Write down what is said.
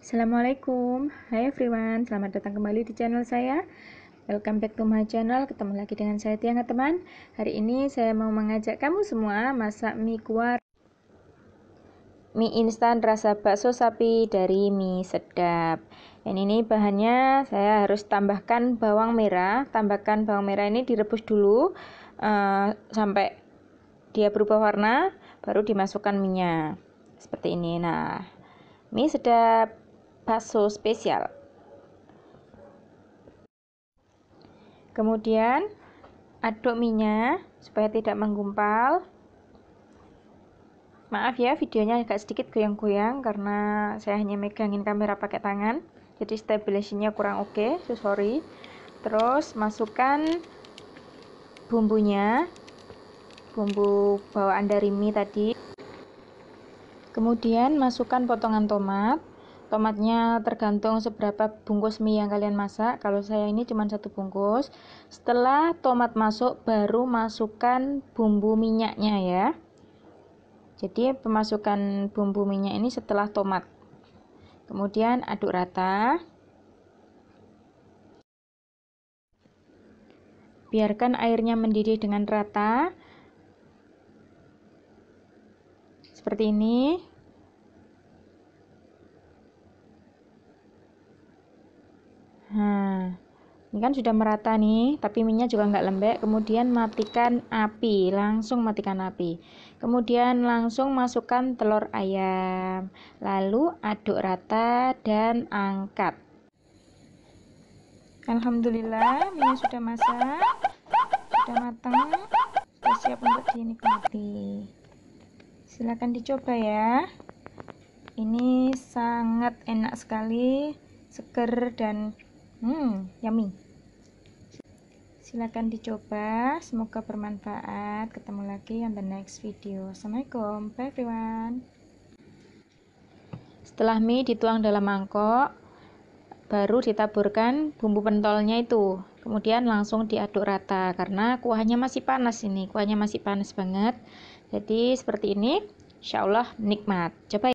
Assalamualaikum Hai everyone, selamat datang kembali di channel saya Welcome back to my channel Ketemu lagi dengan saya Tiang teman Hari ini saya mau mengajak kamu semua Masak mie kuah Mie instan rasa bakso sapi dari mie sedap Dan ini bahannya saya harus tambahkan bawang merah Tambahkan bawang merah ini direbus dulu uh, Sampai dia berubah warna Baru dimasukkan minyak Seperti ini Nah Mie sedap bakso spesial. Kemudian aduk minyak supaya tidak menggumpal. Maaf ya videonya agak sedikit goyang-goyang karena saya hanya megangin kamera pakai tangan. Jadi stabilisasinya kurang oke, okay, so sorry. Terus masukkan bumbunya. Bumbu bawaan dari mie tadi. Kemudian masukkan potongan tomat. Tomatnya tergantung seberapa bungkus mie yang kalian masak. Kalau saya ini cuma satu bungkus. Setelah tomat masuk, baru masukkan bumbu minyaknya ya. Jadi pemasukan bumbu minyak ini setelah tomat. Kemudian aduk rata. Biarkan airnya mendidih dengan rata. Seperti ini. ini kan sudah merata nih tapi minyak juga nggak lembek kemudian matikan api langsung matikan api kemudian langsung masukkan telur ayam lalu aduk rata dan angkat Alhamdulillah minyak sudah masak sudah matang sudah siap untuk dinikmati silahkan dicoba ya ini sangat enak sekali seger dan Hmm, yummy. Silakan dicoba, semoga bermanfaat. Ketemu lagi on the next video. Assalamualaikum, bye everyone. Setelah mie dituang dalam mangkok, baru ditaburkan bumbu pentolnya itu. Kemudian langsung diaduk rata karena kuahnya masih panas ini, kuahnya masih panas banget. Jadi seperti ini, insyaallah nikmat. Coba